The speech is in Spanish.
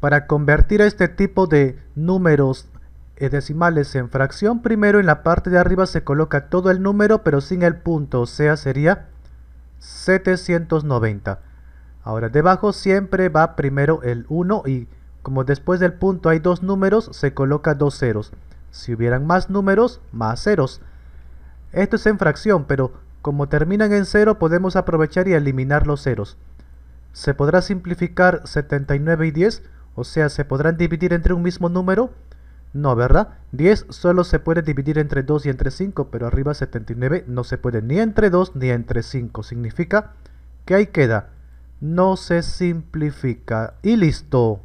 Para convertir este tipo de números eh, decimales en fracción, primero en la parte de arriba se coloca todo el número pero sin el punto, o sea sería 790. Ahora debajo siempre va primero el 1 y como después del punto hay dos números, se coloca dos ceros. Si hubieran más números, más ceros. Esto es en fracción, pero como terminan en cero podemos aprovechar y eliminar los ceros. Se podrá simplificar 79 y 10 o sea, ¿se podrán dividir entre un mismo número? No, ¿verdad? 10 solo se puede dividir entre 2 y entre 5, pero arriba 79 no se puede ni entre 2 ni entre 5. Significa que ahí queda. No se simplifica. Y listo.